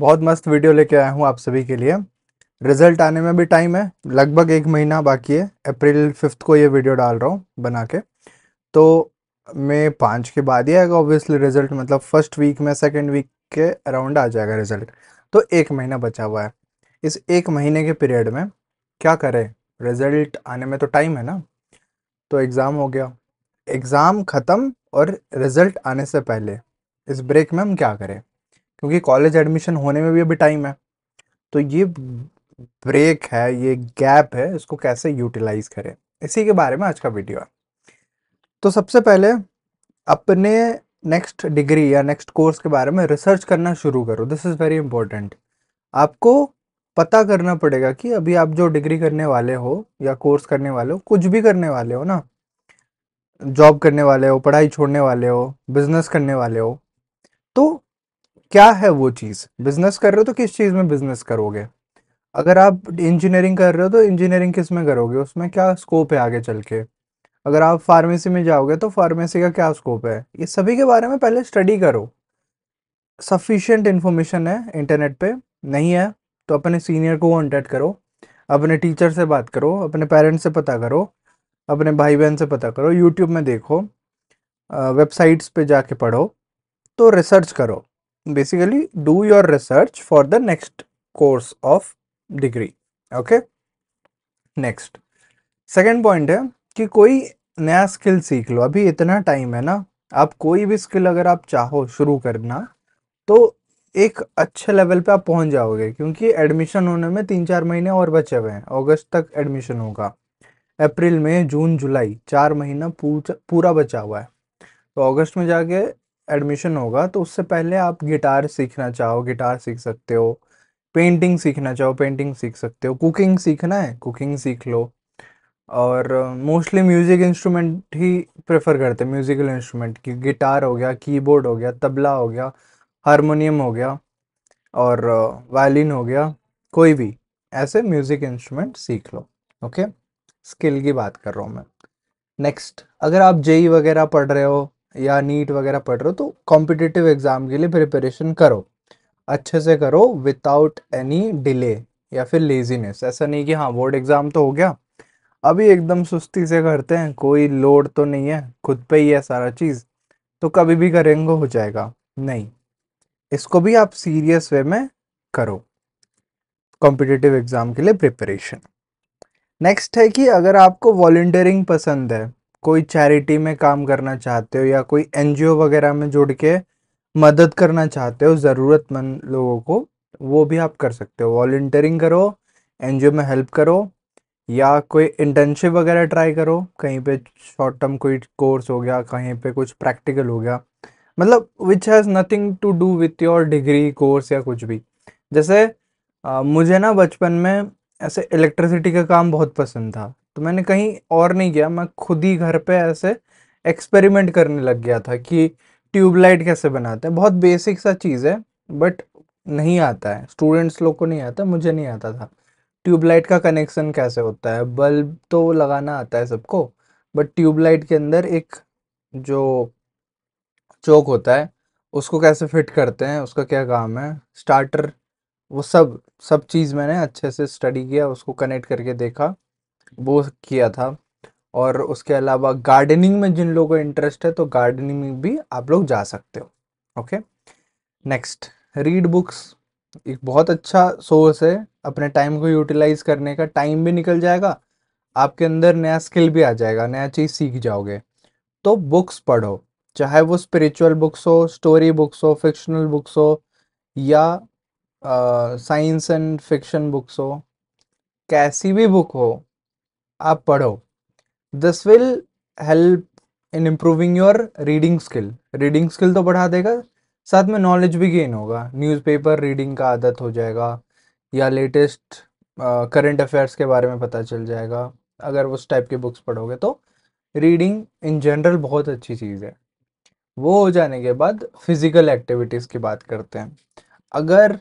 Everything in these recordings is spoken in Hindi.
बहुत मस्त वीडियो लेके आया हूँ आप सभी के लिए रिजल्ट आने में भी टाइम है लगभग एक महीना बाकी है अप्रैल फिफ्थ को ये वीडियो डाल रहा हूँ बना के तो मैं पाँच के बाद ही आएगा ऑब्वियसली रिजल्ट मतलब फर्स्ट वीक में सेकेंड वीक के अराउंड आ जाएगा रिजल्ट तो एक महीना बचा हुआ है इस एक महीने के पीरियड में क्या करें रिजल्ट आने में तो टाइम है ना तो एग्ज़ाम हो गया एग्ज़ाम ख़त्म और रिज़ल्ट आने से पहले इस ब्रेक में हम क्या करें क्योंकि कॉलेज एडमिशन होने में भी अभी टाइम है तो ये ब्रेक है ये गैप है इसको कैसे यूटिलाइज करें इसी के बारे में आज का वीडियो है तो सबसे पहले अपने नेक्स्ट डिग्री या नेक्स्ट कोर्स के बारे में रिसर्च करना शुरू करो दिस इज़ वेरी इंपॉर्टेंट आपको पता करना पड़ेगा कि अभी आप जो डिग्री करने वाले हो या कोर्स करने वाले हो कुछ भी करने वाले हो ना जॉब करने वाले हो पढ़ाई छोड़ने वाले हो बिजनेस करने वाले हो तो क्या है वो चीज़ बिजनेस कर रहे हो तो किस चीज़ में बिजनेस करोगे अगर आप इंजीनियरिंग कर रहे हो तो इंजीनियरिंग किस में करोगे उसमें क्या स्कोप है आगे चल के अगर आप फार्मेसी में जाओगे तो फार्मेसी का क्या स्कोप है ये सभी के बारे में पहले स्टडी करो सफिशेंट इन्फॉर्मेशन है इंटरनेट पे नहीं है तो अपने सीनियर को कॉन्टेक्ट करो अपने टीचर से बात करो अपने पेरेंट्स से पता करो अपने भाई बहन से पता करो यूट्यूब में देखो वेबसाइट्स पे जाके पढ़ो तो रिसर्च करो basically do your research for the next course of degree okay next second point है कि कोई नया स्किल सीख लो अभी इतना टाइम है ना आप कोई भी स्किल अगर आप चाहो शुरू करना तो एक अच्छे लेवल पे आप पहुंच जाओगे क्योंकि एडमिशन होने में तीन चार महीने और बचे हुए हैं अगस्त तक एडमिशन होगा अप्रैल में जून जुलाई चार महीना पूरा बचा हुआ है तो अगस्त में जाके एडमिशन होगा तो उससे पहले आप गिटार सीखना चाहो गिटार सीख सकते हो पेंटिंग सीखना चाहो पेंटिंग सीख सकते हो कुकिंग सीखना है कुकिंग सीख लो और मोस्टली म्यूज़िक इंस्ट्रूमेंट ही प्रेफर करते हैं म्यूज़िकल इंस्ट्रूमेंट की गिटार हो गया कीबोर्ड हो गया तबला हो गया हारमोनियम हो गया और वायलिन हो गया कोई भी ऐसे म्यूज़िक इंस्ट्रूमेंट सीख लो ओके स्किल की बात कर रहा हूँ मैं नेक्स्ट अगर आप जेई वगैरह पढ़ रहे हो या नीट वगैरह पढ़ रहे हो तो कॉम्पिटिटिव एग्ज़ाम के लिए प्रिपरेशन करो अच्छे से करो विदाउट एनी डिले या फिर लेजीनेस ऐसा नहीं कि हाँ बोर्ड एग्ज़ाम तो हो गया अभी एकदम सुस्ती से करते हैं कोई लोड तो नहीं है खुद पे ही है सारा चीज़ तो कभी भी करेंगे हो जाएगा नहीं इसको भी आप सीरियस वे में करो कॉम्पिटिटिव एग्ज़ाम के लिए प्रिपरेशन नेक्स्ट है कि अगर आपको वॉल्टियरिंग पसंद है कोई चैरिटी में काम करना चाहते हो या कोई एनजीओ वगैरह में जुड़ के मदद करना चाहते हो ज़रूरतमंद लोगों को वो भी आप कर सकते हो वॉल्टियरिंग करो एनजीओ में हेल्प करो या कोई इंटर्नशिप वगैरह ट्राई करो कहीं पे शॉर्ट टर्म कोई कोर्स हो गया कहीं पे कुछ प्रैक्टिकल हो गया मतलब which has nothing to do with your degree course या कुछ भी जैसे आ, मुझे ना बचपन में ऐसे इलेक्ट्रिसिटी का काम बहुत पसंद था तो मैंने कहीं और नहीं गया मैं खुद ही घर पे ऐसे एक्सपेरिमेंट करने लग गया था कि ट्यूबलाइट कैसे बनाते हैं बहुत बेसिक सा चीज़ है बट नहीं आता है स्टूडेंट्स लोग को नहीं आता मुझे नहीं आता था ट्यूबलाइट का कनेक्शन कैसे होता है बल्ब तो लगाना आता है सबको बट ट्यूबलाइट के अंदर एक जो चौक होता है उसको कैसे फिट करते हैं उसका क्या काम है स्टार्टर वो सब सब चीज़ मैंने अच्छे से स्टडी किया उसको कनेक्ट करके देखा वो किया था और उसके अलावा गार्डनिंग में जिन लोगों को इंटरेस्ट है तो गार्डनिंग में भी आप लोग जा सकते हो ओके नेक्स्ट रीड बुक्स एक बहुत अच्छा सोर्स है अपने टाइम को यूटिलाइज करने का टाइम भी निकल जाएगा आपके अंदर नया स्किल भी आ जाएगा नया चीज़ सीख जाओगे तो बुक्स पढ़ो चाहे वो स्पिरिचुअल बुक्स हो स्टोरी बुक्स हो फिक्शनल बुक्स हो या साइंस एंड फिक्शन बुक्स हो कैसी भी बुक हो आप पढ़ो this will help in improving your reading skill reading skill तो बढ़ा देगा साथ में नॉलेज भी गेन होगा न्यूज़पेपर रीडिंग का आदत हो जाएगा या लेटेस्ट करंट अफेयर्स के बारे में पता चल जाएगा अगर उस टाइप के बुक्स पढ़ोगे तो रीडिंग इन जनरल बहुत अच्छी चीज़ है वो हो जाने के बाद फिज़िकल एक्टिविटीज़ की बात करते हैं अगर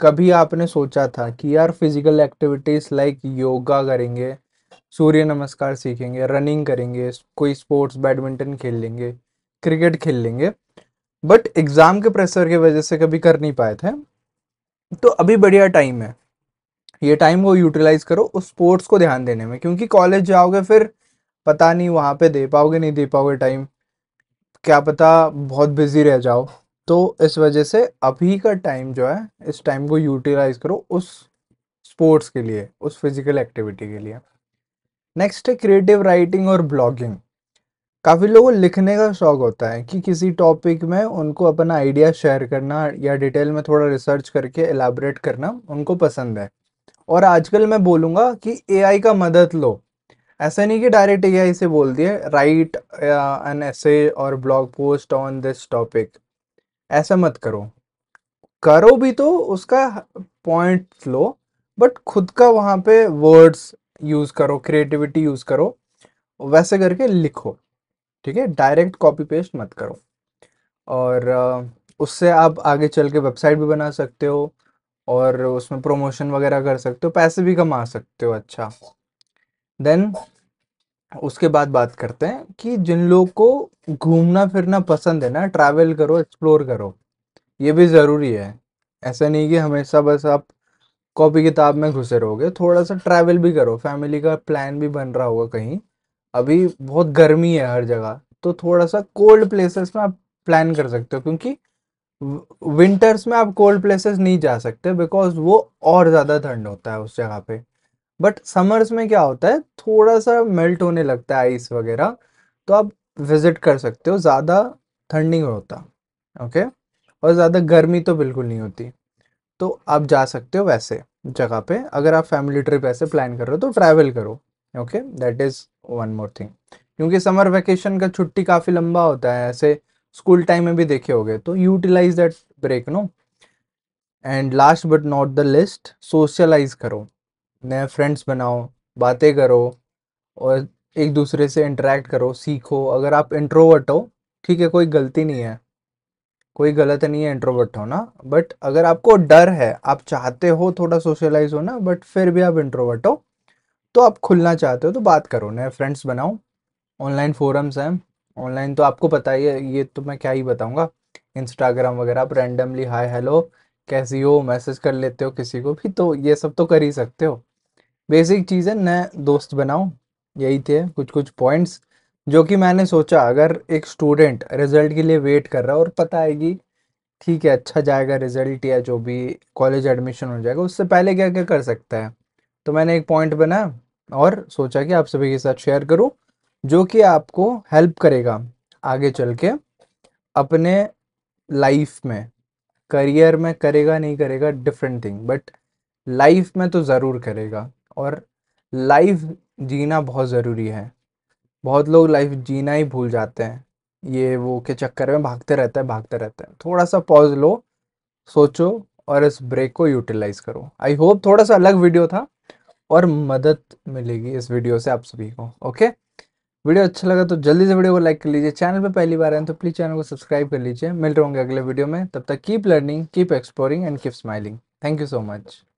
कभी आपने सोचा था कि यार फिज़िकल एक्टिविटीज़ लाइक योगा करेंगे सूर्य नमस्कार सीखेंगे रनिंग करेंगे कोई स्पोर्ट्स बैडमिंटन खेल लेंगे क्रिकेट खेल लेंगे बट एग्ज़ाम के प्रेशर की वजह से कभी कर नहीं पाए थे तो अभी बढ़िया टाइम है ये टाइम को यूटिलाइज़ करो उस स्पोर्ट्स को ध्यान देने में क्योंकि कॉलेज जाओगे फिर पता नहीं वहाँ पे दे पाओगे नहीं दे पाओगे टाइम क्या पता बहुत बिजी रह जाओ तो इस वजह से अभी का टाइम जो है इस टाइम को यूटिलाइज़ करो उस स्पोर्ट्स के लिए उस फिज़िकल एक्टिविटी के लिए नेक्स्ट है क्रिएटिव राइटिंग और ब्लॉगिंग काफ़ी लोगों को लिखने का शौक होता है कि किसी टॉपिक में उनको अपना आइडिया शेयर करना या डिटेल में थोड़ा रिसर्च करके एलाबरेट करना उनको पसंद है और आजकल मैं बोलूँगा कि एआई का मदद लो ऐसा नहीं कि डायरेक्ट एआई से बोल दिए राइट एन एसे और blog post on this topic ऐसा मत करो करो भी तो उसका पॉइंट लो बट खुद का वहाँ पे वर्ड्स यूज़ करो क्रिएटिविटी यूज़ करो वैसे करके लिखो ठीक है डायरेक्ट कॉपी पेस्ट मत करो और उससे आप आगे चल के वेबसाइट भी बना सकते हो और उसमें प्रोमोशन वगैरह कर सकते हो पैसे भी कमा सकते हो अच्छा देन उसके बाद बात करते हैं कि जिन लोग को घूमना फिरना पसंद है ना ट्रैवल करो एक्सप्लोर करो ये भी ज़रूरी है ऐसा नहीं कि हमेशा बस आप कॉपी किताब में घुसे रहोगे थोड़ा सा ट्रैवल भी करो फैमिली का प्लान भी बन रहा होगा कहीं अभी बहुत गर्मी है हर जगह तो थोड़ा सा कोल्ड प्लेसेस में आप प्लान कर सकते हो क्योंकि विंटर्स में आप कोल्ड प्लेसेस नहीं जा सकते बिकॉज वो और ज़्यादा ठंड होता है उस जगह पे बट समर्स में क्या होता है थोड़ा सा मेल्ट होने लगता है आइस वगैरह तो आप विजिट कर सकते हो ज़्यादा ठंड नहीं होता ओके और ज़्यादा गर्मी तो बिल्कुल नहीं होती तो आप जा सकते हो वैसे जगह पे अगर आप फैमिली ट्रिप ऐसे प्लान कर रहे हो तो ट्रैवल करो okay that is one more thing क्योंकि समर वैकेशन का छुट्टी काफ़ी लंबा होता है ऐसे स्कूल टाइम में भी देखे होगे तो utilize that break no and last but not the least socialize करो नए फ्रेंड्स बनाओ बातें करो और एक दूसरे से इंटरेक्ट करो सीखो अगर आप इंट्रोवर्ट हो ठीक है कोई गलती नहीं है कोई गलत नहीं है इंट्रोवर्ट होना बट अगर आपको डर है आप चाहते हो थोड़ा सोशलाइज होना बट फिर भी आप इंट्रोवर्ट हो तो आप खुलना चाहते हो तो बात करो नए फ्रेंड्स बनाओ ऑनलाइन फोरम्स हैं ऑनलाइन तो आपको पता ही है ये तो मैं क्या ही बताऊँगा इंस्टाग्राम वगैरह आप रैंडमली हाय हेलो कैसी हो मैसेज कर लेते हो किसी को भी तो ये सब तो कर ही सकते हो बेसिक चीज़ है नए दोस्त बनाओ यही थे कुछ कुछ पॉइंट्स जो कि मैंने सोचा अगर एक स्टूडेंट रिज़ल्ट के लिए वेट कर रहा है और पता है कि ठीक है अच्छा जाएगा रिज़ल्ट या जो भी कॉलेज एडमिशन हो जाएगा उससे पहले क्या क्या कर सकता है तो मैंने एक पॉइंट बनाया और सोचा कि आप सभी के साथ शेयर करूं जो कि आपको हेल्प करेगा आगे चल के अपने लाइफ में करियर में करेगा नहीं करेगा डिफरेंट थिंग बट लाइफ में तो ज़रूर करेगा और लाइफ जीना बहुत ज़रूरी है बहुत लोग लाइफ जीना ही भूल जाते हैं ये वो के चक्कर में भागते रहते हैं भागते रहते हैं थोड़ा सा पॉज लो सोचो और इस ब्रेक को यूटिलाइज करो आई होप थोड़ा सा अलग वीडियो था और मदद मिलेगी इस वीडियो से आप सभी को ओके वीडियो अच्छा लगा तो जल्दी से वीडियो को लाइक कर लीजिए चैनल पे पहली बार आए तो प्लीज़ चैनल को सब्सक्राइब कर लीजिए मिल रहे होंगे अगले वीडियो में तब तक keep learning keep exploring and keep smiling thank you so much